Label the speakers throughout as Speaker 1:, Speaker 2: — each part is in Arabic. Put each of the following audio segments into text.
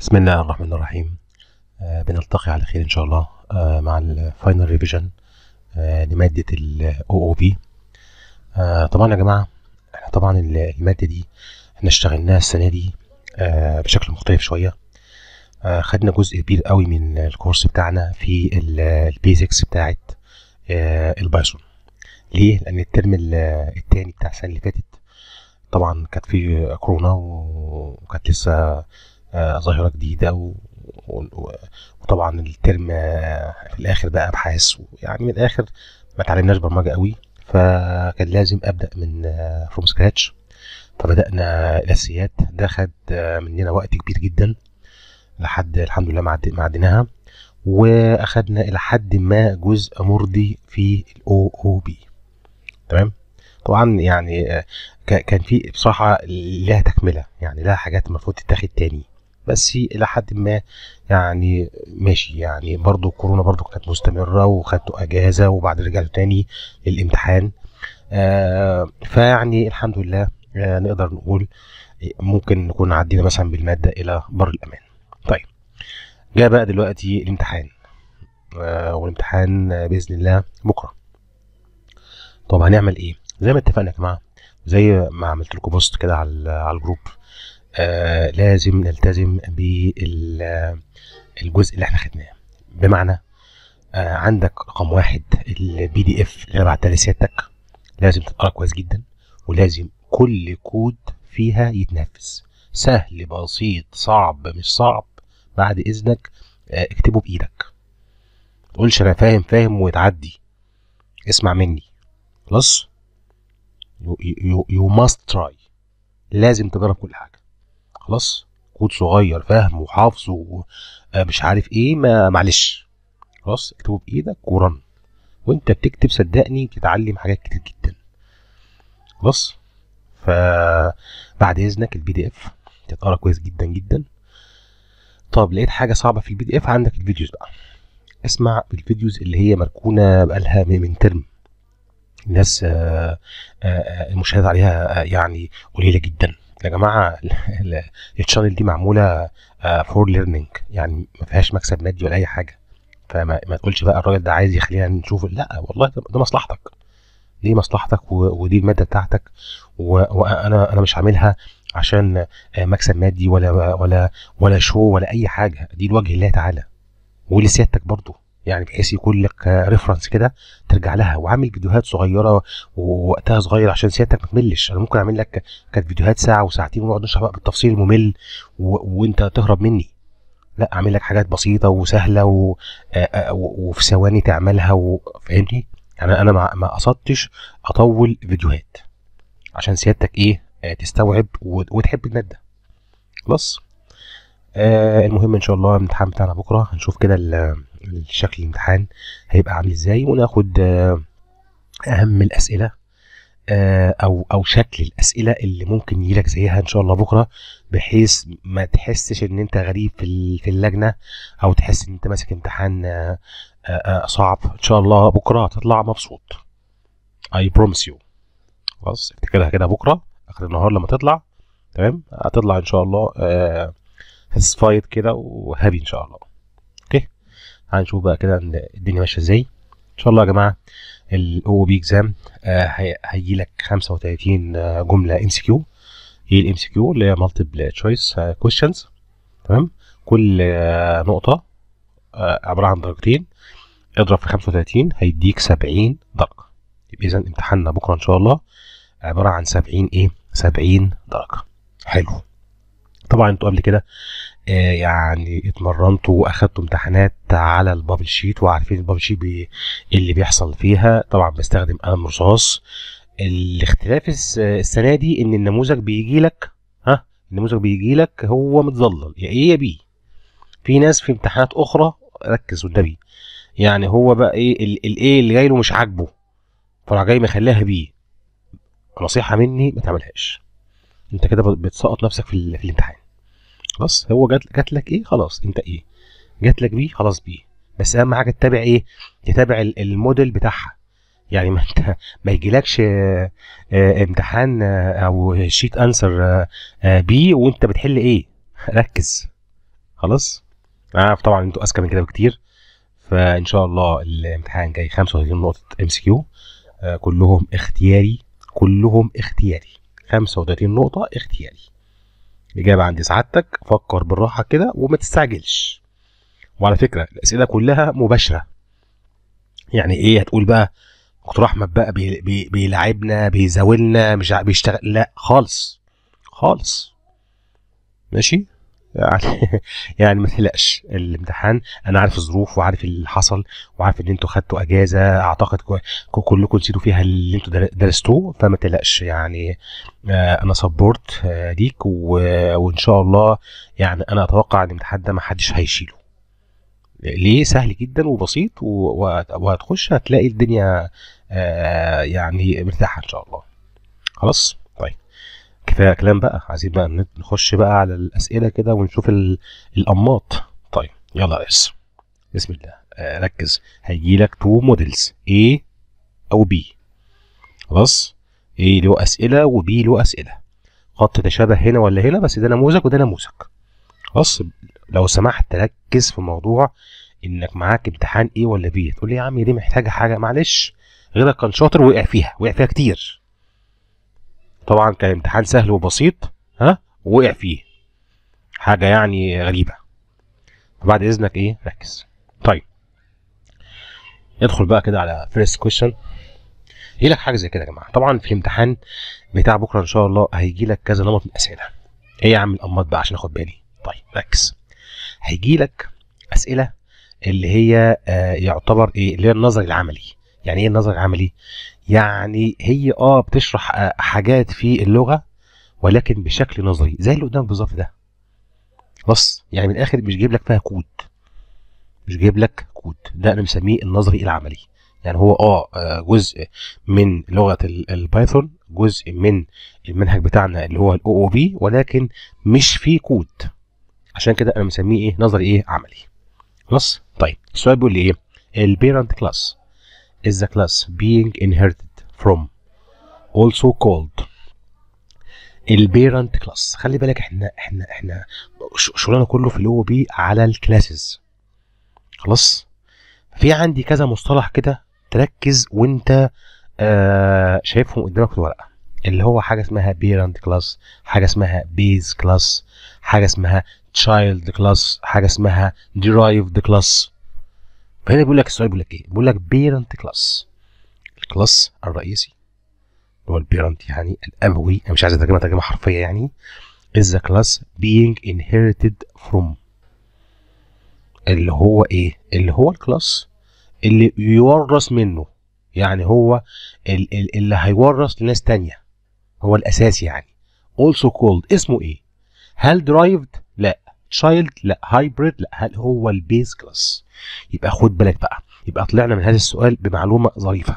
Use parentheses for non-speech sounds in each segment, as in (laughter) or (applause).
Speaker 1: بسم الله الرحمن الرحيم آه بنلتقي على خير ان شاء الله آه مع الفاينل ريفيجن آه لماده الاو او آه، بي طبعا يا جماعه احنا طبعا الماده دي احنا اشتغلناها السنه دي آه، بشكل مختلف شويه آه، خدنا جزء كبير قوي من الكورس بتاعنا في البيزكس بتاعه البايثون ليه لان الترم التاني بتاع السنه اللي فاتت طبعا كانت في كورونا وكانت لسه آه، ظاهره جديده وطبعا الترم آه، في الاخر بقى ابحاث يعني من الاخر ما اتعلمناش برمجه قوي فكان لازم ابدا من فروم آه، سكراتش فبدانا الاساسيات ده خد مننا وقت كبير جدا لحد الحمد لله ما عديناها واخدنا الى حد ما جزء مرضي في الاو او بي تمام طبعا يعني كان في بصراحه لها تكمله يعني لها حاجات المفروض تتاخد تاني بس الى حد ما يعني ماشي يعني برضو الكورونا برضو كانت مستمره وخدته اجازه وبعد رجعت تاني للامتحان آه فيعني الحمد لله آه نقدر نقول ممكن نكون عدينا مثلا بالماده الى بر الامان طيب جاء بقى دلوقتي الامتحان آه والامتحان باذن الله بكره طب هنعمل ايه زي ما اتفقنا يا جماعه زي ما عملت لكم بوست كده على على الجروب آه لازم نلتزم بالجزء اللي احنا خدناه بمعنى آه عندك رقم واحد البي دي اف اللي انا بعتها لسيادتك لازم تقرا كويس جدا ولازم كل كود فيها يتنفذ سهل بسيط صعب مش صعب بعد اذنك آه اكتبه بايدك تقولش انا فاهم فاهم وتعدي اسمع مني خلاص يو ماست تراي لازم تجرب كل حاجه خلاص كود صغير فاهم وحافظ ومش آه، عارف ايه ما معلش خلاص اكتبه بايدك ورن وانت بتكتب صدقني بتتعلم حاجات كتير جدا خلاص فبعد اذنك البي دي اف تتقرا كويس جدا جدا طب لقيت حاجه صعبه في البي دي اف عندك الفيديوز بقى اسمع الفيديوز اللي هي مركونه بقالها من ترم الناس آه، آه، المشاهدة عليها يعني قليله جدا يا جماعه التشانل دي معموله فور آه، ليرنينج يعني ما فيهاش مكسب مادي ولا اي حاجه فما ما تقولش بقى الراجل ده عايز يخلينا نشوف لا والله ده مصلحتك دي مصلحتك ودي الماده بتاعتك وانا انا مش عاملها عشان آه، مكسب مادي ولا ولا ولا شو ولا اي حاجه دي لوجه الله تعالى ولسيادتك برضه يعني بحيث يكون لك ريفرنس كده ترجع لها وعامل فيديوهات صغيره ووقتها صغير عشان سيادتك ما تملش انا ممكن اعمل لك كانت فيديوهات ساعه وساعتين ونقعد نشرح بقى بالتفصيل الممل و... وانت تهرب مني لا اعمل لك حاجات بسيطه وسهله و... وفي ثواني تعملها وفاهمني يعني انا ما قصدتش اطول فيديوهات عشان سيادتك ايه تستوعب وتحب الماده خلاص آه المهم ان شاء الله الامتحان بتاعنا بكره هنشوف كده شكل الامتحان هيبقى عامل ازاي وناخد آه، اهم الاسئله آه، او او شكل الاسئله اللي ممكن يجيلك زيها ان شاء الله بكره بحيث ما تحسش ان انت غريب في في اللجنه او تحس ان انت ماسك امتحان آه، صعب ان شاء الله بكره هتطلع مبسوط اي بروميس يو خلاص افتكرها كده بكره اخر النهار لما تطلع تمام هتطلع ان شاء الله ساتسفايد كده وهابي ان شاء الله هنشوف بقى كده الدنيا ماشيه ازاي ان شاء الله يا جماعه الاو بي اكزام هيجي لك 35 آه، جمله ام سي كيو هي الام سي كيو اللي هي مالتيبل تشويس كويشنز تمام كل آه، نقطه آه، عباره عن درجتين اضرب في 35 هيديك 70 درجه يبقى اذا امتحاننا بكره ان شاء الله عباره عن 70 ايه 70 درجه حلو طبعا انتوا قبل كده آه، يعني اتمرنتوا واخدتوا امتحانات على البابل شيت وعارفين البابل شيت بي اللي بيحصل فيها طبعا بستخدم قلم رصاص الاختلاف السنه دي ان النموذج بيجي لك ها النموذج بيجي لك هو متظلل يا ايه يا بي في ناس في امتحانات اخرى ركز والنبي يعني هو بقى ايه الايه اللي جاي له مش عاجبه فراح جاي مخليها بي نصيحه مني ما تعملهاش انت كده بتسقط نفسك في الامتحان خلاص هو جات جات لك ايه خلاص انت ايه جات لك بي خلاص بي بس اهم حاجه تتابع ايه تتابع الموديل بتاعها يعني ما انت (laughs) ما يجيلكش آه، آه، امتحان آه، او شيت انسر بي وانت بتحل ايه ركز خلاص انا عارف طبعا انتوا اذكى من كده بكتير فان شاء الله الامتحان جاي 35 نقطه ام سي كيو كلهم اختياري كلهم اختياري 35 نقطه اختياري الإجابة عندي سعادتك فكر بالراحة كده وما تستعجلش وعلى فكرة الأسئلة كلها مباشرة يعني إيه هتقول بقى دكتور أحمد بقى بي بي بيلعبنا بيزاولنا مش بيشتغل لا خالص خالص ماشي يعني (laughs) يعني ما تقلقش الامتحان انا عارف الظروف وعارف اللي حصل وعارف ان انتوا خدتوا اجازه اعتقد كلكم نسيتوا فيها اللي انتوا درستوه فما تقلقش يعني آه، انا سبورت آه، ليك وان شاء الله يعني انا اتوقع ان الامتحان ده ما حدش هيشيله ليه سهل جدا وبسيط وهتخش هتلاقي الدنيا آه، يعني مرتاحه ان شاء الله خلاص كفايه كلام بقى عايزين بقى نخش بقى على الاسئله كده ونشوف الانماط طيب يلا يا اس بسم الله آه، ركز هيجي لك تو موديلز اي او بي خلاص اي له اسئله وبي له اسئله خط تشابه هنا ولا هنا بس ده نموذج وده نموذج خلاص لو سمحت ركز في موضوع انك معاك امتحان ايه ولا بي تقول لي يا عم دي محتاجه حاجه معلش غيرك كان شاطر وقع فيها وقع فيها كتير طبعا كان امتحان سهل وبسيط ها وقع فيه حاجه يعني غريبه بعد اذنك ايه ركز طيب ندخل بقى كده على فيرست كويشن يجي لك حاجه زي كده يا جماعه طبعا في الامتحان بتاع بكره ان شاء الله هيجي لك كذا نمط من الاسئله ايه يا عم الانماط بقى عشان اخد بالي طيب ركز هيجي لك اسئله اللي هي آه يعتبر ايه اللي هي النظري العملي يعني ايه النظري العملي يعني هي اه بتشرح آه، حاجات في اللغه ولكن بشكل نظري زي اللي قدامك بالظبط ده بص يعني من الاخر مش جايب لك فيها كود مش جايب لك كود ده انا مسميه النظري العملي يعني هو اه, آه، جزء من لغه البايثون جزء من المنهج بتاعنا اللي هو الاو او بي ولكن مش فيه كود عشان كده انا مسميه ايه نظري ايه عملي خلاص طيب السؤال بيقول لي ايه البيرنت كلاس is the class being inherited from also called البيرنت كلاس خلي بالك احنا احنا احنا شغلنا كله في الاو بي على الكلاسز خلاص في عندي كذا مصطلح كده تركز وانت آه شايفهم قدامك في الورقه اللي هو حاجه اسمها بيرنت كلاس حاجه اسمها بيز كلاس حاجه اسمها تشايلد كلاس حاجه اسمها ديرايفد كلاس فهنا بيقول لك السؤال بيقول لك ايه؟ بيقول لك بيرنت كلاس الكلاس الرئيسي اللي هو البيرنت يعني الابوي انا مش عايز اترجمها ترجمه حرفيه يعني از كلاس class being inherited فروم اللي هو ايه؟ اللي هو الكلاس اللي يورث منه يعني هو اللي هيورث لناس تانية هو الاساس يعني also called اسمه ايه؟ هل درايفد؟ لا تشايلد؟ لا هايبريد؟ لا هل هو البيز كلاس يبقى خد بالك بقى يبقى طلعنا من هذا السؤال بمعلومه ظريفه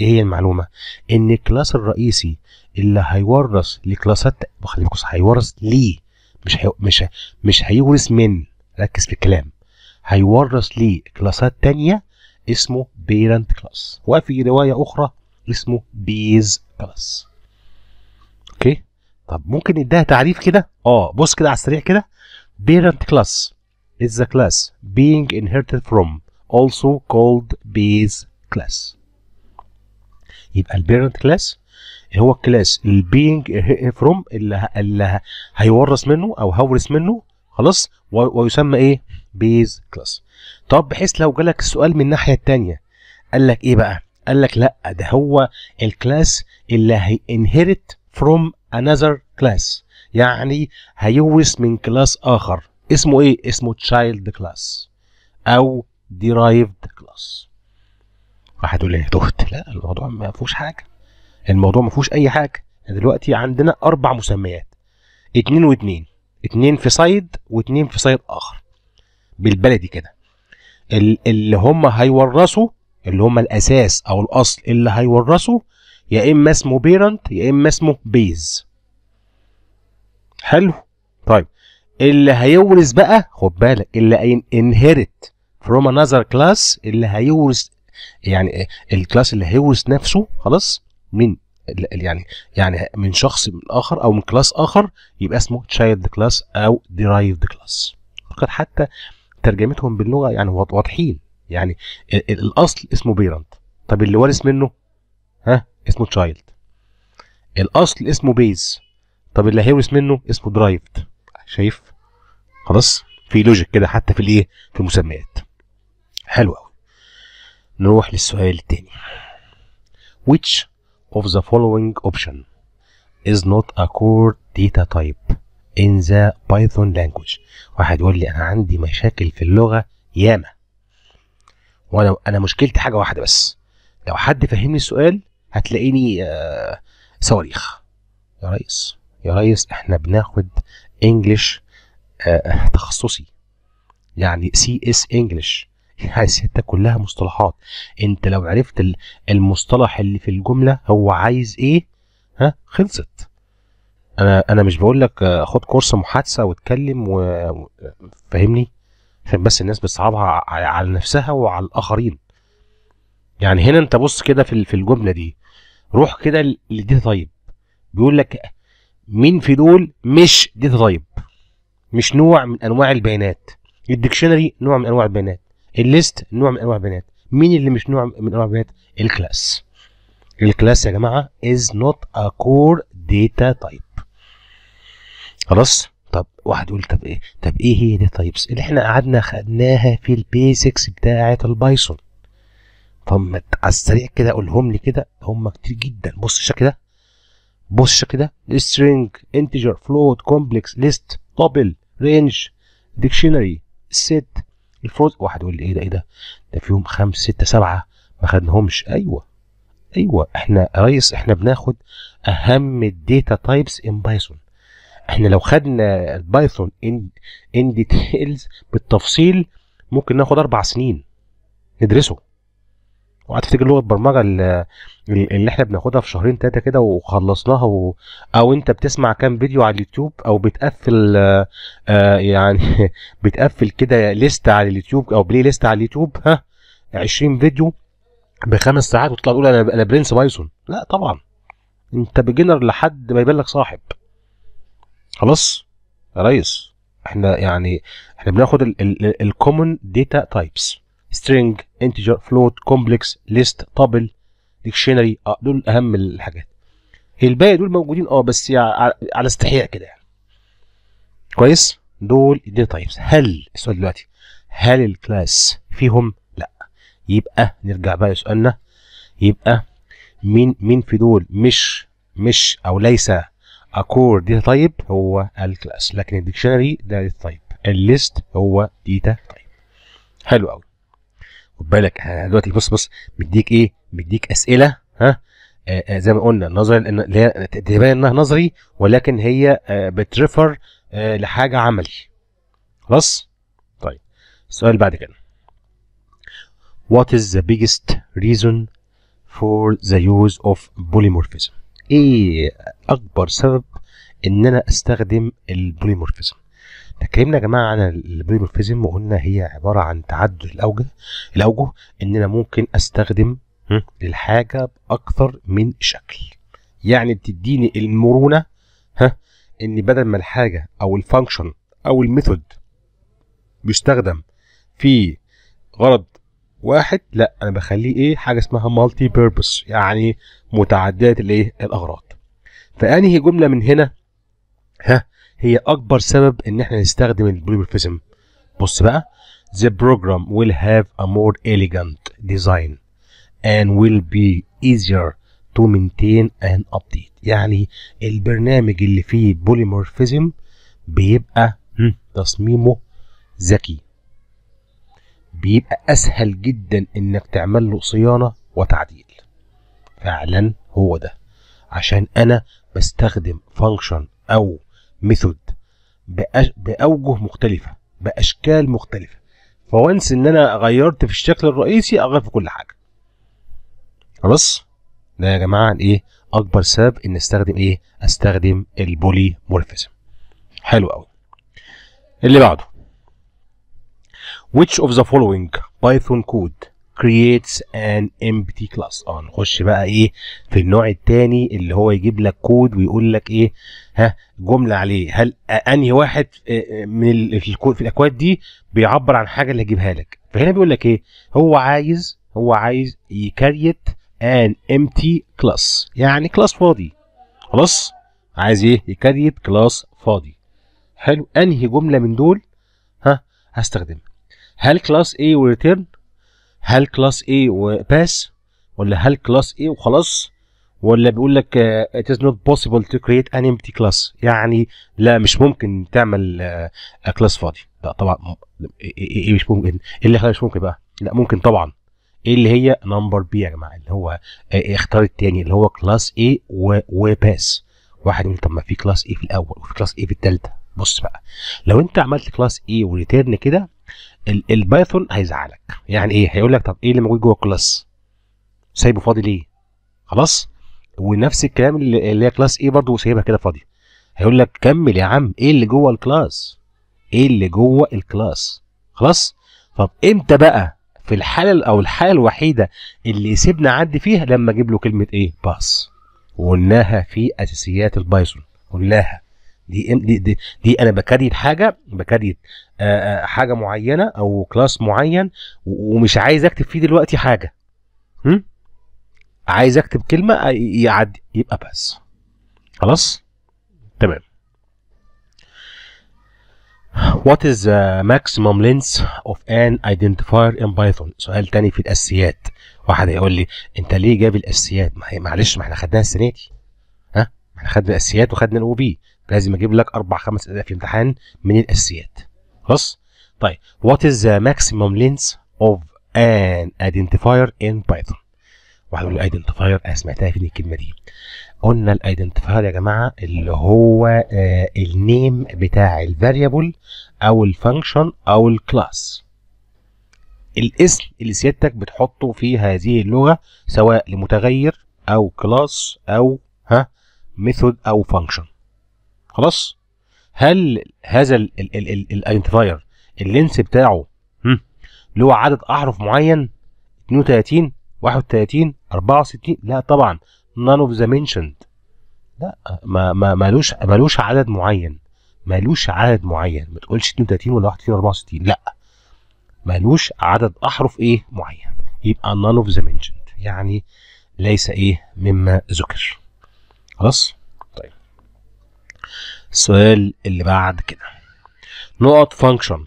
Speaker 1: ايه هي المعلومه ان الكلاس الرئيسي اللي هيورث لكلاسات خلي هيورث ليه مش هي... مش مش هيورث من ركز في الكلام هيورث ليه كلاسات تانية اسمه بيرنت كلاس وفي روايه اخرى اسمه بيز كلاس اوكي طب ممكن نديها تعريف كده اه بص كده على السريع كده بيرنت كلاس is the class being inherited from also called base class يبقى البيرنت كلاس هو الكلاس البينج فروم اللي, اللي هيورث منه او هورث منه خلاص ويسمى ايه بيز كلاس طب بحيث لو جالك السؤال من الناحيه الثانيه قال لك ايه بقى قال لك لا ده هو الكلاس اللي هينهرت فروم انذر كلاس يعني هيورث من كلاس اخر اسمه ايه اسمه child class او derived class يقول لي تهت لا الموضوع ما فيهوش حاجه الموضوع ما فيهوش اي حاجه دلوقتي عندنا اربع مسميات اتنين واتنين اتنين في صيد واتنين في صيد اخر بالبلدي كده اللي هم هيورثوا اللي هم الاساس او الاصل اللي هيورثوا يا اما اسمه بيرنت يا اما اسمه بيز حلو اللي هيورث بقى خد بالك اللي انهرت فروم انذر كلاس اللي هيورث يعني الكلاس اللي هيورث نفسه خلاص من يعني يعني من شخص من اخر او من كلاس اخر يبقى اسمه تشايلد كلاس او ديرايفد كلاس فقط حتى ترجمتهم باللغه يعني واضحين يعني الاصل اسمه بيرنت طب اللي ورث منه ها اسمه تشايلد الاصل اسمه بيز طب اللي هيورث منه اسمه درايفد شايف خلاص في لوجيك كده حتى في الايه في المسميات حلو قوي نروح للسؤال التاني which of the following option is not a core data type in the Python language واحد يقول لي انا عندي مشاكل في اللغه ياما وانا انا مشكلتي حاجه واحده بس لو حد فهمني السؤال هتلاقيني آه صواريخ يا ريس يا ريس احنا بناخد انجلش آه، تخصصي يعني سي اس انجلش يعني ستة كلها مصطلحات انت لو عرفت المصطلح اللي في الجملة هو عايز ايه ها خلصت انا انا مش بقول لك آه، خد كورس محادثة واتكلم وفهمني عشان بس الناس بتصعبها على نفسها وعلى الاخرين يعني هنا انت بص كده في الجملة دي روح كده لدي طيب بيقول لك مين في دول مش داتا تايب مش نوع من انواع البيانات الديكشنري نوع من انواع البيانات الليست نوع من انواع البيانات مين اللي مش نوع من انواع البيانات الكلاس الكلاس يا جماعه از نوت ا كور داتا تايب خلاص طب واحد يقول طب ايه طب ايه هي داتا تايبس اللي احنا قعدنا خدناها في البيزكس بتاعه البايثون طب على السريع كده قولهم لي كده هم كتير جدا بص الشكل ده بص كده string integer float complex list tuple range dictionary set الفروز واحد يقول لي ايه ده ايه ده ده فيهم خمس ستة سبعة ما خدناهمش ايوه ايوه احنا يا ريس احنا بناخد اهم الداتا تايبس ان بايثون احنا لو خدنا البايثون ان ان ديتيلز بالتفصيل ممكن ناخد اربع سنين ندرسه وقعدت افتكر لغه برمجه اللي احنا بناخدها في شهرين ثلاثه كده وخلصناها و... او انت بتسمع كام فيديو على اليوتيوب او بتقفل آه يعني (laughs) بتقفل كده ليست على اليوتيوب او بلاي ليست على اليوتيوب ها 20 فيديو بخمس ساعات وتطلع تقول انا انا برنس بايثون لا طبعا انت بيجنر لحد ما يبان لك صاحب خلاص يا ريس احنا يعني احنا بناخد الكومن داتا تايبس string integer float complex list tuple dictionary اه دول اهم الحاجات الباقي دول موجودين اه بس على استحياء كده يعني كويس دول دي تايبس هل السؤال دلوقتي هل الكلاس فيهم لا يبقى نرجع بقى لسؤالنا يبقى مين مين في دول مش مش او ليس اكور داتا تايب هو الكلاس لكن الديكشنري ده داتا تايب الليست هو داتا تايب حلو قوي خد بالك احنا دلوقتي بص بص مديك ايه مديك اسئله ها آه آه زي ما قلنا نظري اللي هي تبان انها نظري ولكن هي آه بتريفر آه لحاجه عملي خلاص طيب السؤال بعد كده What is the biggest reason for the use of polymorphism؟ ايه اكبر سبب ان انا استخدم البوليمورفيزم اتكلمنا يا جماعه عن البوليمورفيزم وقلنا هي عباره عن تعدد الاوجه الاوجه ان انا ممكن استخدم الحاجه باكثر من شكل يعني بتديني المرونه ها ان بدل ما الحاجه او الفانكشن او الميثود بيستخدم في غرض واحد لا انا بخليه ايه حاجه اسمها مالتي بيربس يعني متعدده الايه الاغراض فانهي جمله من هنا ها هي اكبر سبب ان احنا نستخدم البوليمورفيزم بص بقى the program will have a more elegant design and will be easier to maintain and update يعني البرنامج اللي فيه بوليمورفيزم بيبقى تصميمه ذكي بيبقى اسهل جدا انك تعمل له صيانه وتعديل فعلا هو ده عشان انا بستخدم فانكشن او ميثود باوجه مختلفه باشكال مختلفه فوانس ان انا غيرت في الشكل الرئيسي اغير في كل حاجه خلاص ده يا جماعه ايه اكبر سبب ان استخدم ايه استخدم البولي مورفيزم حلو قوي اللي بعده which of the following python code creates an empty class اه نخش بقى ايه في النوع الثاني اللي هو يجيب لك كود ويقول لك ايه ها جمله عليه هل انهي واحد من في الاكواد دي بيعبر عن حاجه اللي هجيبها لك فهنا بيقول لك ايه هو عايز هو عايز يكريت ان امتي class يعني كلاس فاضي خلاص عايز ايه يكريت كلاس فاضي حلو انهي جمله من دول ها هستخدمها هل كلاس A will return هل كلاس A وباس ولا هل كلاس A وخلاص ولا بيقول لك uh, it is not possible to create an empty class يعني لا مش ممكن تعمل كلاس uh, فاضي لا طبعا إيه, إيه, إيه, ايه مش ممكن ايه اللي مش ممكن بقى لا ممكن طبعا ايه اللي هي نمبر بي يا جماعه اللي هو اختار الثاني اللي هو كلاس A وباس واحد يقول طب ما في كلاس A في الاول وفي كلاس A في الثالثه بص بقى لو انت عملت كلاس A وريتيرن كده البايثون هيزعلك يعني ايه هيقول لك طب ايه اللي موجود جوه الكلاس سايبه فاضي ليه خلاص ونفس الكلام اللي هي كلاس ايه برضه سايبها كده فاضيه هيقول لك كمل يا عم ايه اللي جوه الكلاس ايه اللي جوه الكلاس خلاص طب امتى بقى في الحاله او الحاله الوحيده اللي يسيبنا عدي فيها لما اجيب له كلمه ايه باس وقلناها في اساسيات البايثون قلناها دي, دي, دي, دي انا بكريت حاجه بكريت آه، آه، حاجه معينه او كلاس معين ومش عايز اكتب فيه دلوقتي حاجه هم؟ عايز اكتب كلمه آه، يعدي يبقى بس خلاص تمام What is the maximum length of an identifier in Python؟ سؤال تاني في الأساسيات. واحد هيقول لي أنت ليه جايب الأساسيات؟ معلش ما احنا خدناها السنة دي. ها؟ احنا خدنا الأساسيات وخدنا الأو بي. لازم اجيب لك اربع خمس اسئله في امتحان من الاساسيات خلاص طيب what is the maximum length of an identifier in Python واحد يقول ايدنتيفاير انا سمعتها فين الكلمه دي قلنا الايدنتيفاير يا جماعه اللي هو آه النيم بتاع الفاريبل او الفانكشن او الكلاس الاسم اللي سيادتك بتحطه في هذه اللغه سواء لمتغير او كلاس او ها ميثود او فانكشن خلاص هل هذا الايدنتيفاير اللينس بتاعه له عدد احرف معين 32 31 64 لا طبعا none اوف ذا mentioned لا ما ما مالوش مالوش عدد معين مالوش عدد معين ما تقولش 32 ولا 31 ولا 64 لا مالوش عدد احرف ايه معين يبقى none of the mentioned يعني ليس ايه مما ذكر خلاص السؤال اللي بعد كده نقط فانكشن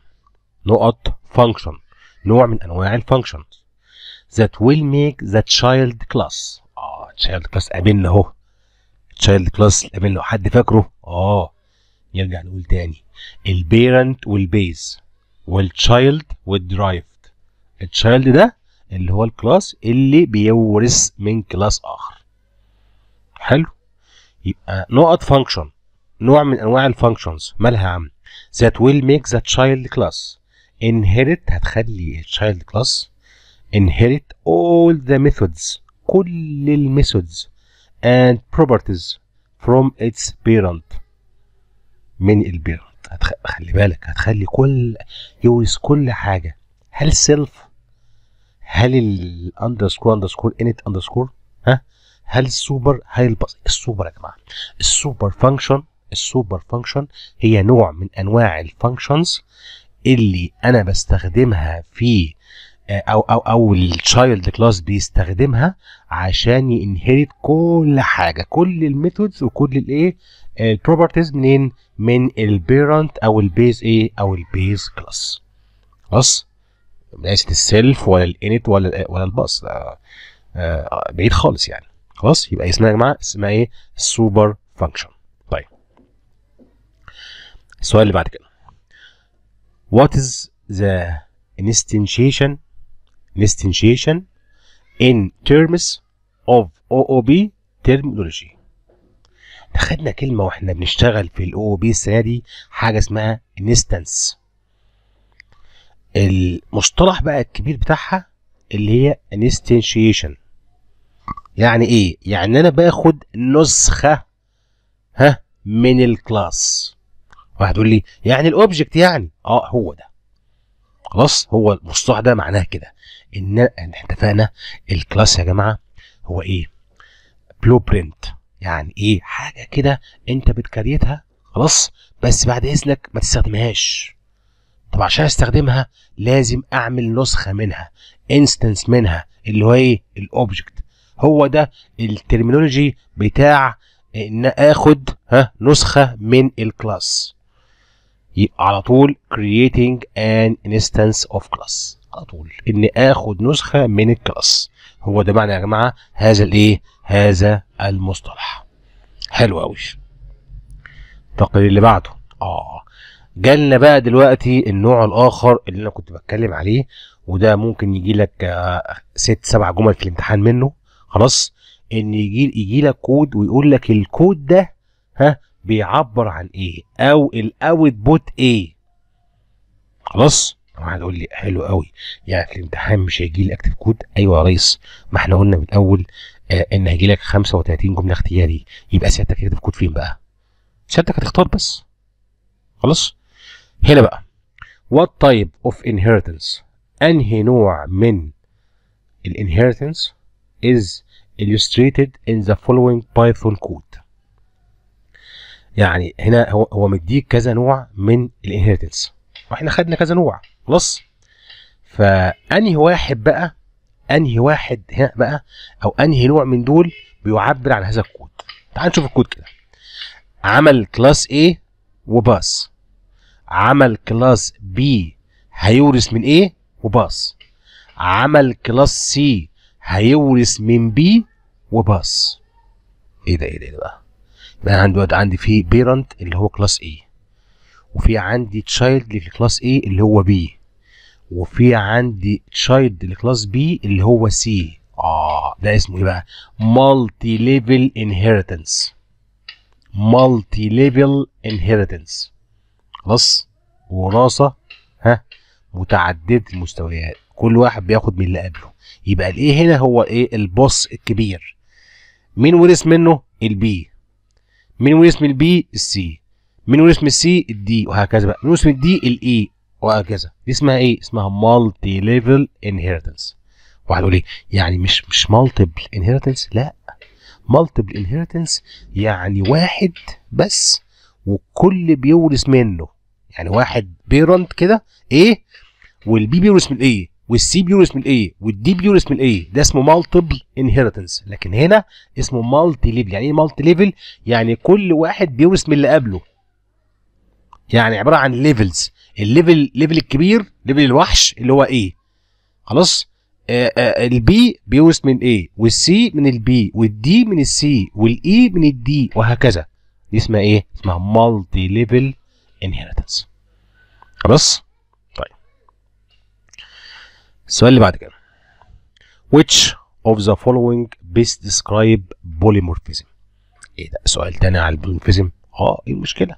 Speaker 1: نقط فانكشن نوع من انواع الفانكشنز that will make the child class اه child class قابلنا اهو child class قابلنا لو حد فاكره اه نرجع نقول تاني البيرنت والبيز والتشايلد والدرايفد التشايلد ده اللي هو الكلاس اللي بيورث من كلاس اخر حلو يبقى نقط فانكشن نوع من انواع الفانكشنز مالها يا عم ذات ويل ميك ذا تشايلد كلاس inherit هتخلي التشايلد كلاس inherit all the methods كل الميثودز and properties from its parent من البيرنت هتخ... خلي بالك هتخلي كل يورث كل حاجه هل سيلف هل الاندرسكور اندرسكور انت اندرسكور ها هل السوبر هل الباص السوبر يا جماعه السوبر فانكشن السوبر فانكشن هي نوع من انواع الفانكشنز اللي انا بستخدمها في آه، او او او التشايلد كلاس بيستخدمها عشان ينهيريت كل حاجه كل الميثودز وكل الايه البروبرتيز آه، منين من البيرنت او البيز ايه او البيز كلاس خلاص ليست السيلف ولا الانيت ولا ولا الباص آه، بعيد خالص يعني خلاص يبقى اسمها يا جماعه اسمها ايه سوبر فانكشن السؤال اللي بعد كده What is the instantiation instantiation in terms of OOB terminology خدنا كلمة واحنا بنشتغل في الـ OOB السنة دي حاجة اسمها instance المصطلح بقى الكبير بتاعها اللي هي instantiation يعني ايه؟ يعني انا باخد نسخة ها من الكلاس واحد يقول لي يعني الاوبجكت يعني اه هو ده خلاص هو المصطلح ده معناه كده ان احنا اتفقنا الكلاس يا جماعه هو ايه بلو برنت يعني ايه حاجه كده انت بتكريتها خلاص بس بعد اذنك ما تستخدمهاش طب عشان استخدمها لازم اعمل نسخه منها انستنس منها اللي هو ايه الاوبجكت هو ده الترمينولوجي بتاع ان اخد ها نسخه من الكلاس يبقى على طول creating an instance of class على طول ان اخد نسخه من الكلاس هو ده معنى يا جماعه هذا الايه هذا المصطلح حلو قوي التقرير اللي بعده اه جالنا بقى دلوقتي النوع الاخر اللي انا كنت بتكلم عليه وده ممكن يجي لك آه، ست سبع جمل في الامتحان منه خلاص ان يجي يجي لك كود ويقول لك الكود ده ها بيعبر عن ايه او الاوتبوت ايه خلاص واحد يقول لي حلو قوي يعني في الامتحان مش هيجي لي اكتف كود ايوه يا ريس ما احنا قلنا من الاول آه ان هيجي لك 35 جمله اختياري يبقى سيادتك اكتف كود فين بقى سيادتك هتختار بس خلاص هنا بقى وات تايب اوف انهيرتنس انهي نوع من الانهيرتنس از illustrated in the following python code يعني هنا هو هو مديك كذا نوع من الانهيرتنس واحنا خدنا كذا نوع خلاص فانهي واحد بقى انهي واحد هنا بقى او انهي نوع من دول بيعبر عن هذا الكود تعال نشوف الكود كده عمل كلاس A وباس عمل كلاس B هيورث من A وباس عمل كلاس C هيورث من B وباس ايه ده ايه ده ايه ده بقى عندي عندي في بيرنت اللي هو كلاس اي وفي عندي تشايلد للكلاس اي اللي هو بي وفي عندي تشايلد لكلاس بي اللي هو سي اه ده اسمه ايه بقى مالتي ليفل انهيرتنس مالتي ليفل انهيرتنس خلاص وراثه ها متعدده المستويات كل واحد بياخد من اللي قبله يبقى الايه هنا هو ايه البوس الكبير مين ورث منه البي من البي السي من السي الدي وهكذا بقى من الدي الاي وهكذا دي اسمها ايه اسمها مالتي ليفل انهيرتنس واحد يقول ايه يعني مش مش مالتيبل انهيرتنس لا مالتيبل انهيرتنس يعني واحد بس وكل بيورث منه يعني واحد بيرنت كده ايه والبي بيورث من الايه والسي بيور اسم الايه والدي بيور اسم الايه ده اسمه مالتيبل انهيرتنس لكن هنا اسمه مالتي ليفل يعني ايه مالتي ليفل يعني كل واحد بيورث من اللي قبله يعني عباره عن ليفلز الليفل ليفل الكبير ليفل الوحش اللي هو ايه خلاص آه، آه، البي بيورث من ايه والسي من البي والدي من السي والاي e من الدي وهكذا دي اسمها ايه اسمها مالتي ليفل انهيرتنس خلاص السؤال اللي بعد كده which of the following best describe polymorphism ايه ده سؤال تاني على البوليمورفيزم اه ايه المشكله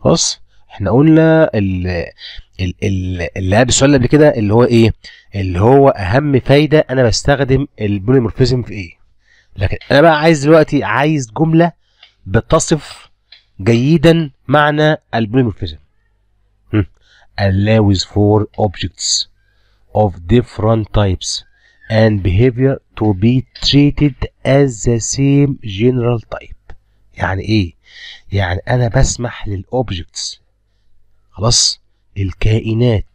Speaker 1: خلاص احنا قلنا ال اللي قبل السؤال اللي قبل كده اللي هو ايه اللي هو اهم فايده انا بستخدم البوليمورفيزم في ايه لكن انا بقى عايز دلوقتي عايز جمله بتصف جيدا معنى البوليمورفيزم allows for objects of different types and behavior to be treated as the same general type يعني ايه يعني انا بسمح للاوبجكتس خلاص الكائنات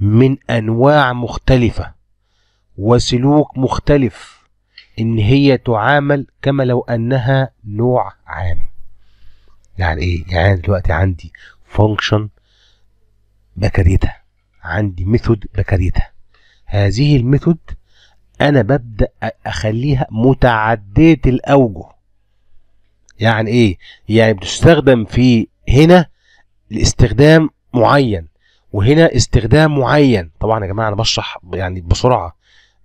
Speaker 1: من انواع مختلفه وسلوك مختلف ان هي تعامل كما لو انها نوع عام يعني ايه يعني دلوقتي عندي فانكشن بكريتها عندي ميثود بكريتها هذه الميثود انا ببدا اخليها متعدده الاوجه يعني ايه يعني بتستخدم في هنا لاستخدام معين وهنا استخدام معين طبعا يا جماعه انا بشرح يعني بسرعه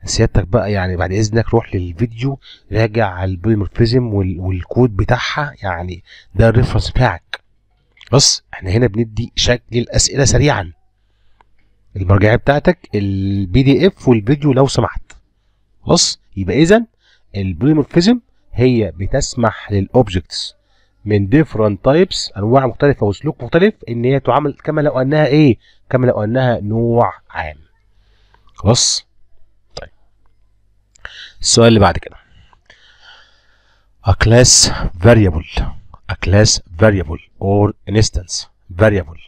Speaker 1: سيادتك بقى يعني بعد اذنك روح للفيديو راجع على البوليمورفيزم والكود بتاعها يعني ده الريفرنس بتاعك بس احنا هنا بندي شكل الاسئله سريعا المرجعيه بتاعتك البي دي اف والفيديو لو سمحت خلاص يبقى اذا البوليمورفيزم هي بتسمح للاوبجكتس من ديفرنت تايبس انواع مختلفه وسلوك مختلف ان هي تعامل كما لو انها ايه كما لو انها نوع عام خلاص طيب السؤال اللي بعد كده a class variable a class variable or instance variable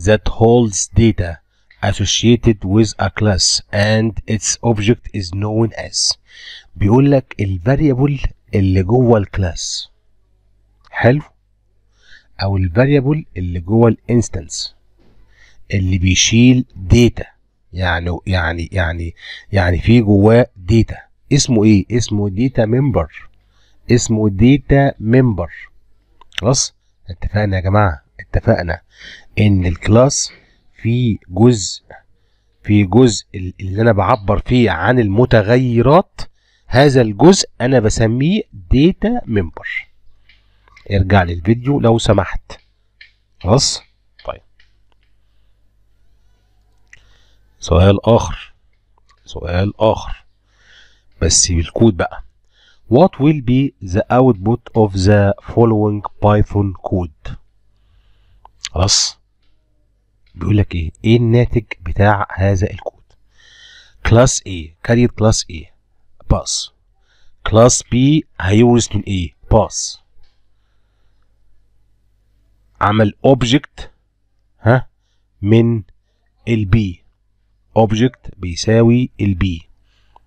Speaker 1: that holds data associated with a class and its object is known as بيقول لك الفاريبل اللي جوه الكلاس حلو او الفاريبل اللي جوه الانستنس اللي بيشيل داتا يعني يعني يعني يعني في جواه داتا اسمه ايه اسمه داتا ممبر اسمه داتا ممبر خلاص اتفقنا يا جماعه اتفقنا ان الكلاس في جزء في جزء اللي انا بعبر فيه عن المتغيرات هذا الجزء انا بسميه داتا ممبر ارجع للفيديو لو سمحت خلاص طيب سؤال اخر سؤال اخر بس بالكود بقى what will be the output of the following python code خلاص بيقول لك ايه ايه الناتج بتاع هذا الكود كلاس A كاريت كلاس A باس كلاس B هيورث من A باس عمل اوبجكت ها من البي اوبجكت بيساوي البي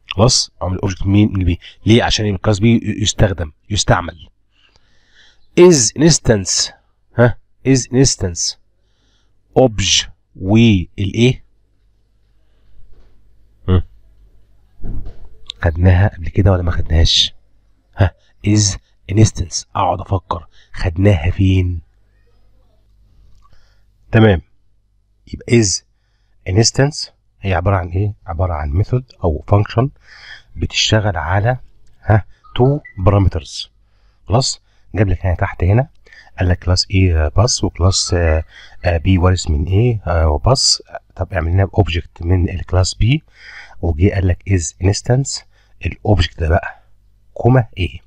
Speaker 1: خلاص عمل اوبجكت من البي ليه عشان الكلاس بي يستخدم يستعمل is instance ها is instance اوبج والايه خدناها قبل كده ولا ما خدناهاش ها از انستنس اقعد افكر خدناها فين تمام يبقى از انستنس هي عباره عن ايه عباره عن ميثود او فانكشن بتشتغل على ها تو بارامترز خلاص جاب لك هنا تحت هنا قال لك كلاس A آه، بس وكلاس آه، آه، B وارث من A وبس طب اعمل لنا اوبجكت من الكلاس B وجي قال لك is instance الاوبجكت ده بقى كوما ايه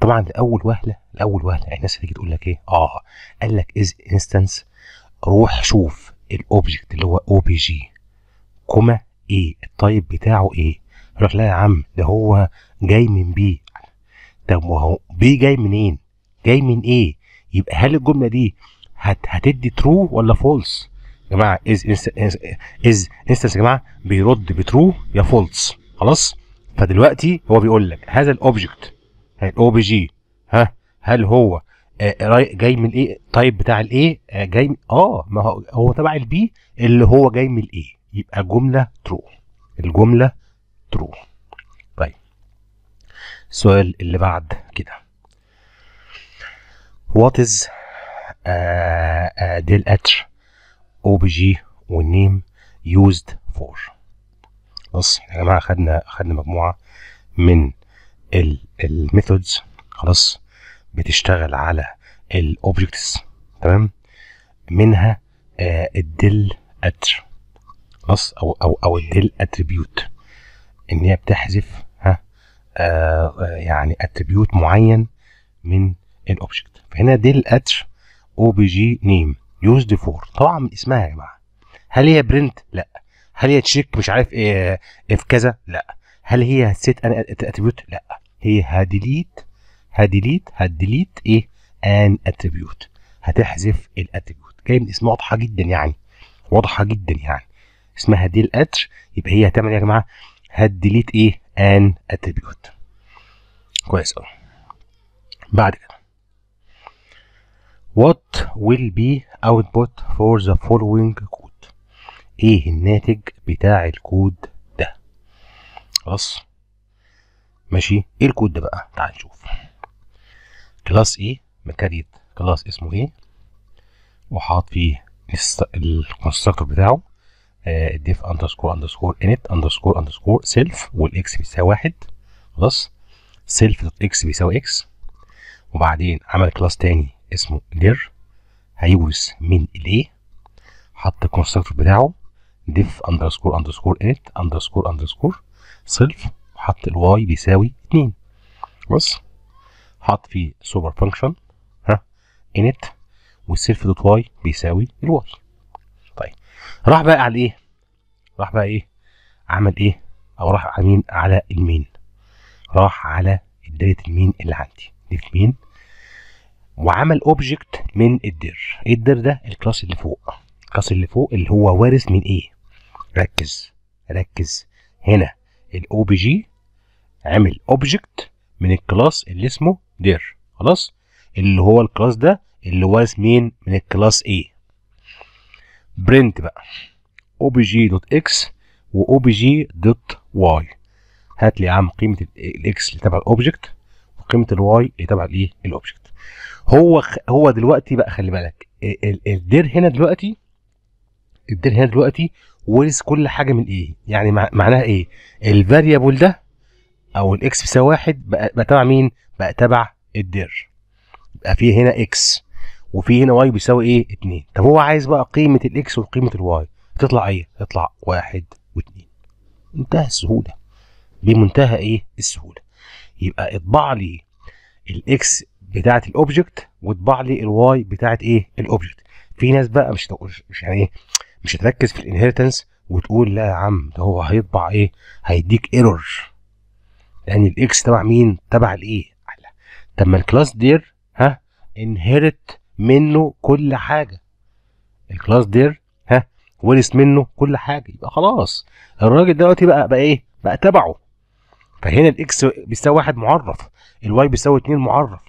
Speaker 1: طبعا لاول وهله لاول وهله الناس هتيجي تقول لك ايه اه قال لك is instance روح شوف الاوبجكت اللي هو او بي جي كوما ايه الطيب بتاعه ايه روح لا يا عم ده هو جاي من بي طب ما هو بي جاي منين جاي من ايه يبقى هل الجمله دي هت هتدي ترو ولا فولس يا جماعه از از انستنس يا جماعه بيرد بترو يا فولس خلاص فدلوقتي هو بيقول لك هذا الاوبجكت الاو بي جي ها هل هو آه، جاي من ايه التايب بتاع الايه جاي اه ما هو هو تبع البي اللي هو جاي من الايه يبقى الجمله ترو الجمله ترو طيب السؤال اللي بعد كده وات از دي الاتر او بي جي والنيم يوزد فور بص احنا يا جماعه خدنا خدنا مجموعه من الميثودز خلاص بتشتغل على الاوبجكتس تمام منها آه، الدل اتر خلاص او او او الدل اتريبيوت ان هي بتحذف ها آه، آه، يعني اتريبيوت معين من الاوبجكت هنا ديل اتش او بي جي نيم يوزد فور طبعا اسمها يا جماعه هل هي برنت لا هل هي تشيك مش عارف ايه, إيه، في كذا لا هل هي سيت ان اتريبيوت لا هي هديليت هديليت هديليت ايه ان اتريبيوت هتحذف الاتريبيوت جاي من اسم واضحه جدا يعني واضحه جدا يعني اسمها ديل اتش يبقى هي هتعمل إيه يا جماعه هديليت ايه ان اتريبيوت كويس قوي بعد كده What will be output for the following code ايه الناتج بتاع الكود ده خلاص ماشي ايه الكود ده بقى تعال نشوف كلاس ايه مكاريت كلاس اسمه ايه وحاط فيه الكونستراكتور بتاعه الديف اندرسكور اندرسكور انت اندرسكور اندرسكور سيلف والاكس بيساوي واحد خلاص سيلف دوت اكس بيساوي اكس وبعدين عمل كلاس تاني اسمه dir هيورث من الايه حط الكونستراكتور بتاعه ديف اندرسكور اندرسكور انت اندرسكور اندرسكور سيلف وحط الواي بيساوي 2 بص حط فيه سوبر فانكشن ها انت والسيلف دوت واي بيساوي الواي طيب راح بقى على ايه راح بقى ايه عمل ايه او راح على مين على المين راح على بدايه المين اللي عندي ديف مين وعمل اوبجكت من الدير إيه الدير ده الكلاس اللي فوق الكلاس اللي فوق اللي هو وارث من ايه ركز ركز هنا الاو بي جي عمل اوبجكت من الكلاس اللي اسمه دير خلاص اللي هو الكلاس ده اللي وارث مين من الكلاس ايه برنت بقى جي دوت اكس جي دوت واي هات لي يا عم قيمه الاكس اللي تبع الاوبجكت وقيمه الواي اللي تبع الايه الاوبجكت هو هو دلوقتي بقى خلي بالك الدير هنا دلوقتي الدير هنا دلوقتي ورث كل حاجه من ايه يعني معناها ايه الفاريبل ده او الاكس بيساوي واحد بقى تبع مين بقى تبع الدير بقى في هنا اكس وفي هنا واي بيساوي ايه 2 طب هو عايز بقى قيمه الاكس وقيمه الواي تطلع ايه تطلع واحد واثنين منتهى السهوله بمنتهى ايه السهوله يبقى اطبع لي الاكس بتاعه الاوبجكت واطبع لي الواي بتاعه ايه الاوبجكت في ناس بقى مش مش يعني ايه مش هتركز في الانهيرتنس وتقول لا يا عم ده هو هيطبع ايه هيديك ايرور لان الاكس تبع مين تبع الايه طب ما الكلاس دير ها انهرت منه كل حاجه الكلاس دير ها ورث منه كل حاجه يبقى خلاص الراجل دلوقتي بقى بقى ايه بقى تبعه فهنا الاكس بيساوي واحد معرف الواي بيساوي اتنين معرف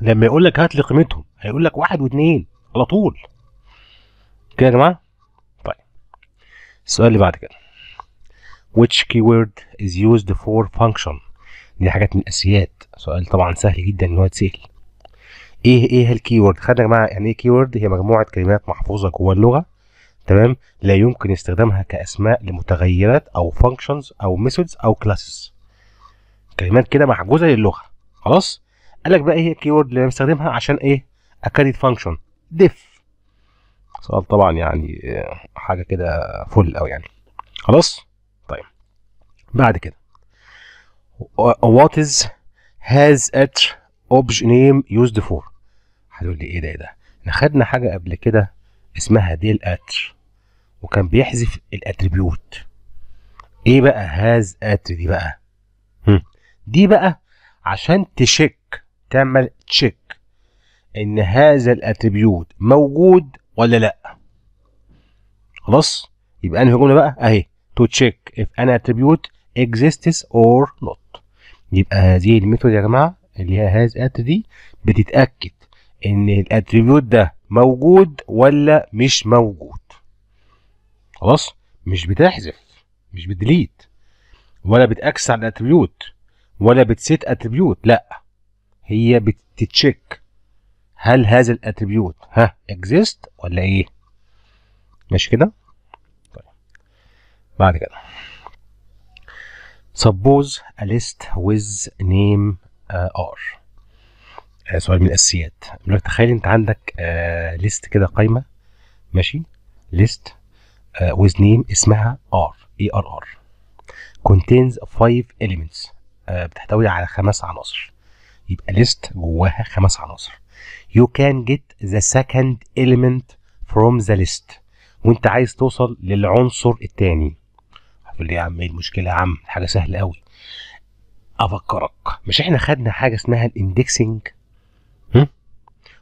Speaker 1: لما يقول لك هات لي قيمتهم هيقول لك واحد واثنين على طول كده يا جماعه طيب السؤال اللي بعد كده which keyword is used for function دي حاجات من الاساسيات سؤال طبعا سهل جدا ان هو يتسال ايه ايه الكيورد خدنا يا جماعه يعني ايه كيورد هي مجموعه كلمات محفوظه جوه اللغه تمام لا يمكن استخدامها كاسماء لمتغيرات او فانكشنز او ميثودز او كلاسز كلمات كده محجوزه للغه خلاص قال لك بقى ايه الكيورد اللي بستخدمها عشان ايه اكريت فانكشن ديف سؤال طبعا يعني حاجه كده فل قوي يعني خلاص طيب بعد كده what is has at object name used for هتقول لي ايه ده ايه ده احنا خدنا حاجه قبل كده اسمها ديل اتر وكان بيحذف الاتريبيوت ايه بقى هاز اتر دي بقى هم. دي بقى عشان تشك تعمل تشيك ان هذا الاتريبيوت موجود ولا لا خلاص يبقى انهي جمله بقى اهي تو تشيك اف ان اتريبيوت اكزيستس اور نوت يبقى هذه الميثود يا جماعه اللي هي هاز ات دي بتتاكد ان الاتريبيوت ده موجود ولا مش موجود خلاص مش بتحذف مش بتديليت ولا بتاكسس على الاتريبيوت ولا بتسيت اتريبيوت لا هي بتتشيك هل هذا الاتريبيوت ها اكزيست ولا ايه ماشي كده طيب بعد كده suppose a list with name uh, r آه سؤال من الاساسيات لك تخيل انت عندك آه ليست كده قايمه ماشي ليست آه with name اسمها r اي ار ار contains five elements آه بتحتوي على خمس عناصر يبقى ليست جواها خمس عناصر you can get the second element from the list وانت عايز توصل للعنصر الثاني هتقول لي يا عم ايه المشكله يا عم حاجه سهله قوي افكرك مش احنا خدنا حاجه اسمها الاندكسنج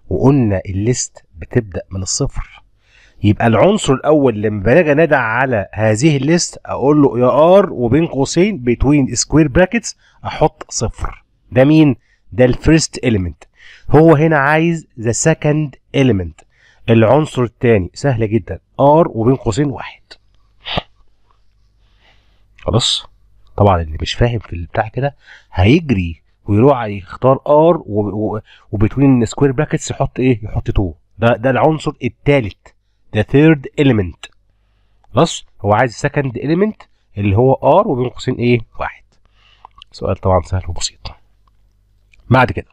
Speaker 1: وقلنا الليست بتبدا من الصفر يبقى العنصر الاول لما باجي ندع على هذه الليست اقول له يا ار وبين قوسين بتوين سكوير براكتس احط صفر ده مين ده الفيرست إيليمنت هو هنا عايز ذا سكند إيليمنت العنصر الثاني سهلة جدا ار وبين قوسين واحد خلاص طبعا اللي مش فاهم في البتاع كده هيجري ويروح يختار ار وبتوين سكوير براكتس يحط ايه يحط 2 ده ده العنصر الثالث ذا ثيرد إيليمنت خلاص هو عايز سكند إيليمنت اللي هو ار وبين قوسين ايه واحد سؤال طبعا سهل وبسيط بعد كده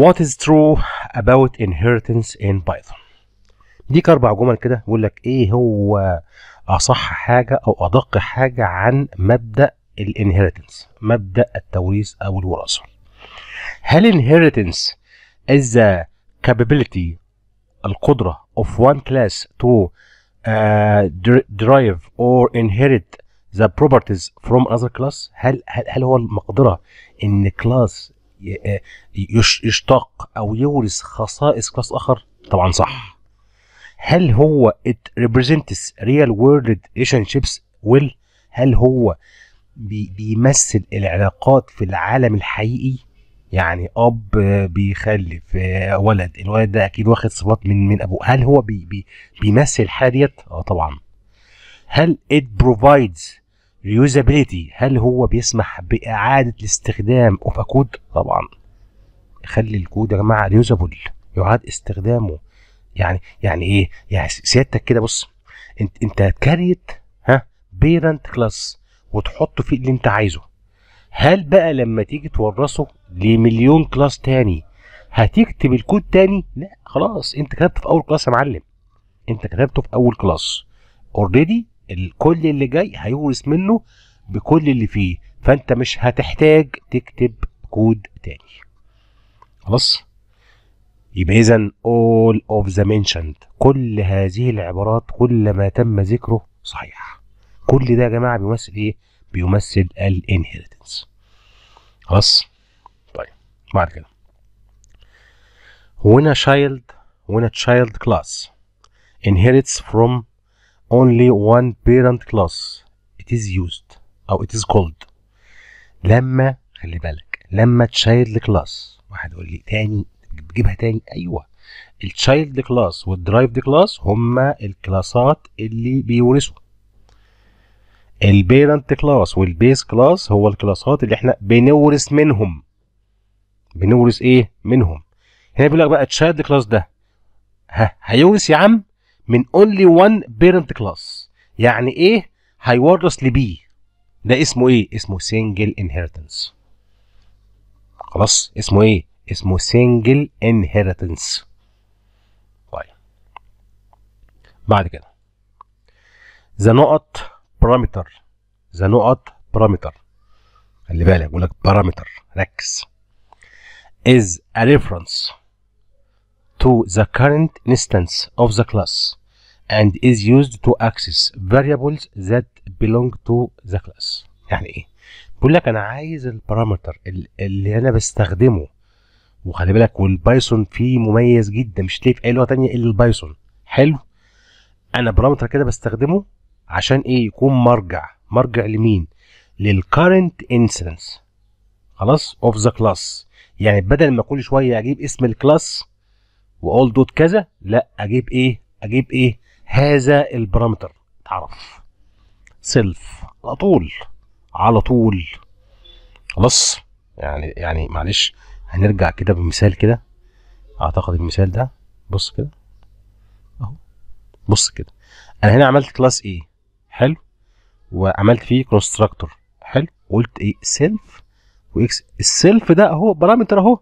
Speaker 1: What is true about inheritance in Python دي أربع جمل كده بيقول لك إيه هو أصح حاجة أو أدق حاجة عن مبدأ الانهيرتنس مبدأ التوريث أو الوراثة هل inheritance is كابابيلتي capability القدرة of one class to uh, derive or inherit the properties from other class هل هل, هل هو المقدرة ان كلاس آه، يشتق او يورث خصائص كلاس اخر طبعا صح هل هو it represents real world relationships will هل هو بي بيمثل العلاقات في العالم الحقيقي يعني اب بيخلف آه، ولد الولد ده اكيد واخد صفات من من ابوه هل هو بي بي بيمثل الحاله ديت اه طبعا هل it provides ريوزابيليتي هل هو بيسمح بإعادة الاستخدام أوف كود طبعا خلي الكود يا جماعة ريوزابل يعاد استخدامه يعني يعني إيه يعني سيادتك كده بص أنت أنت هتكريت ها بيرنت كلاس وتحطه فيه اللي أنت عايزه هل بقى لما تيجي تورثه لمليون كلاس تاني هتكتب الكود تاني لا خلاص انت كتبته في اول كلاس يا معلم انت كتبته في اول كلاس اوريدي كل اللي جاي هيورث منه بكل اللي فيه فانت مش هتحتاج تكتب كود تاني خلاص يبقى اذا all of the mentioned كل هذه العبارات كل ما تم ذكره صحيح كل ده يا جماعه بيمثل ايه بيمثل الانهيرتنس خلاص طيب بعد كده when a child when a child class inherits from only one parent class it is used او it is called لما خلي بالك لما child class واحد يقول لي تاني بجيبها تاني ايوه التشايلد class والدرايفد class هما الكلاسات اللي بيورثوا البيرنت كلاس والبيس كلاس هو الكلاسات اللي احنا بنورث منهم بنورث ايه منهم هنا بيقول لك بقى التشايلد كلاس ده ها هيورث يا عم من only one parent class يعني ايه هيورث لبي ده اسمه ايه اسمه single انهيرتنس خلاص اسمه ايه اسمه single انهيرتنس طيب بعد كده ذا نقط بارامتر ذا نقط بارامتر خلي بالك بقول لك بارامتر ركز is a reference to the current instance of the class and is used to access variables that belong to the class يعني ايه بيقول لك انا عايز البارامتر اللي انا بستخدمه وخلي بالك والبايثون فيه مميز جدا مش تلاقي في اي لغه ثانيه الا البايثون حلو انا بارامتر كده بستخدمه عشان ايه يكون مرجع مرجع لمين للكرنت انستنس خلاص اوف ذا كلاس يعني بدل ما كل شويه اجيب اسم الكلاس واول دوت كذا لا اجيب ايه اجيب ايه هذا البارامتر تعرف سيلف على طول على طول خلاص يعني يعني معلش هنرجع كده بمثال كده اعتقد المثال ده بص كده اهو بص كده انا هنا عملت كلاس ايه حلو وعملت فيه كونستراكتور حلو قلت ايه سيلف واكس السيلف ده اهو بارامتر اهو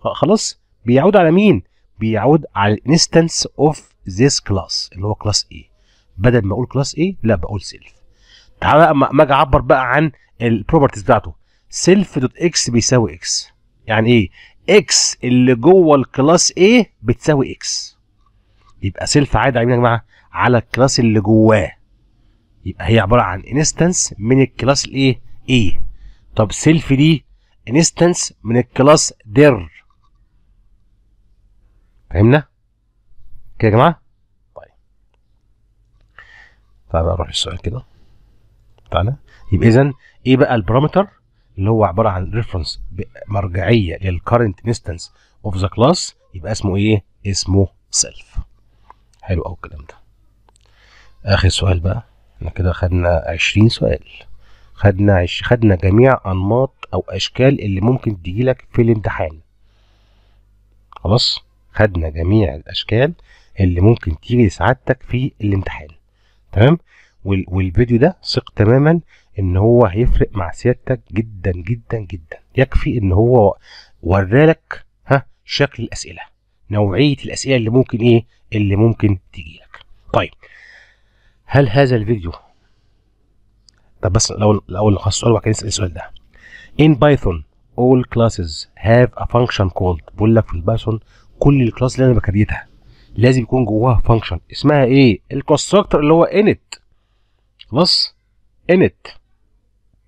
Speaker 1: خلاص بيعود على مين بيعود على الانستنس اوف ذيس كلاس اللي هو كلاس ايه بدل ما اقول كلاس ايه لا بقول سيلف تعالى اما اجي اعبر بقى عن البروبرتيز بتاعته سيلف دوت اكس بيساوي اكس يعني ايه اكس اللي جوه الكلاس A بتساوي اكس يبقى سيلف عادي على مين يا جماعه على الكلاس اللي جواه يبقى هي عباره عن انستنس من الكلاس الايه A طب سيلف دي انستنس من الكلاس دير فهمنا كده يا جماعه طيب تعالى بقى نروح للسؤال كده تعالى يبقى اذا ايه بقى البارامتر اللي هو عباره عن ريفرنس مرجعيه للكرنت انستنس اوف ذا كلاس يبقى اسمه ايه اسمه سيلف حلو قوي الكلام ده اخر سؤال بقى احنا كده خدنا 20 سؤال خدنا عش... خدنا جميع انماط او اشكال اللي ممكن تجيلك في الامتحان خلاص خدنا جميع الاشكال اللي ممكن تيجي لسعادتك في الامتحان تمام والفيديو ده ثق تماما ان هو هيفرق مع سيادتك جدا جدا جدا يكفي ان هو ورالك ها شكل الاسئله نوعيه الاسئله اللي ممكن ايه اللي ممكن تيجي لك طيب هل هذا الفيديو طب بس لو لو نخلص السؤال وبعد كده نسال السؤال ده in python all classes have a function called بقول لك في البايثون كل الكلاس اللي انا بكريتها لازم يكون جواها فانكشن اسمها ايه الكونستراكتور اللي هو انت خلاص انت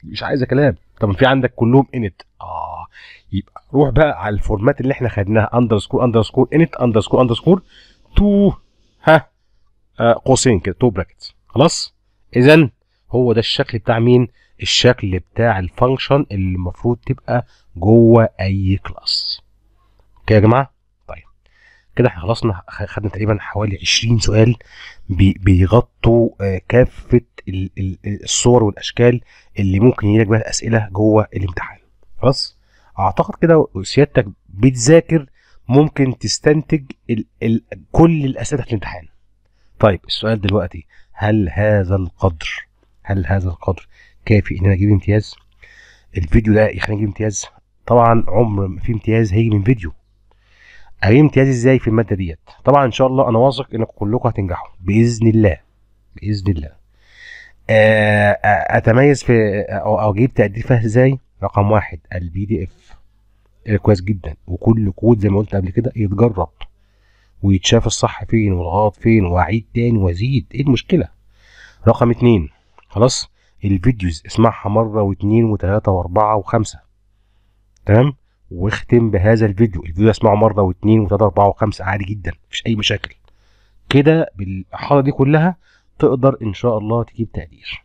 Speaker 1: مش عايزه كلام طب في عندك كلهم انت اه يبقى روح بقى على الفورمات اللي احنا خدناها اندرسكور اندرسكور انت اندرسكور اندرسكور تو ها آه قوسين كده تو براكتس خلاص اذا هو ده الشكل بتاع مين الشكل بتاع الفانكشن اللي المفروض تبقى جوه اي كلاس اوكي يا جماعه كده احنا خلصنا خدنا تقريبا حوالي 20 سؤال بيغطوا آه، كافه الصور والاشكال اللي ممكن يجيلك بها اسئله جوه الامتحان خلاص اعتقد كده سيادتك بتذاكر ممكن تستنتج الـ الـ كل الاسئله في الامتحان طيب السؤال دلوقتي هل هذا القدر هل هذا القدر كافي ان انا اجيب امتياز الفيديو ده يخليني اجيب امتياز طبعا عمر ما في امتياز هيجي من فيديو أقيم امتياز إزاي في المادة ديت طبعا إن شاء الله أنا واثق إنكم كلكم هتنجحوا بإذن الله بإذن الله آه، أتميز في أو أجيب تقدير فيها إزاي رقم واحد البي دي إف آه، كويس جدا وكل كود زي ما قلت قبل كده يتجرب ويتشاف الصح فين والغلط فين واعيد تاني وازيد ايه المشكله رقم اتنين خلاص الفيديوز اسمعها مره واتنين وتلاته واربعه وخمسه تمام واختم بهذا الفيديو الفيديو اسمعه مره واثنين وثلاثه اربعه وخمسه عادي جدا مفيش اي مشاكل كده بالحالة دي كلها تقدر ان شاء الله تجيب تقدير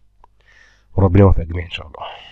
Speaker 1: وربنا يوفقك جميعا ان شاء الله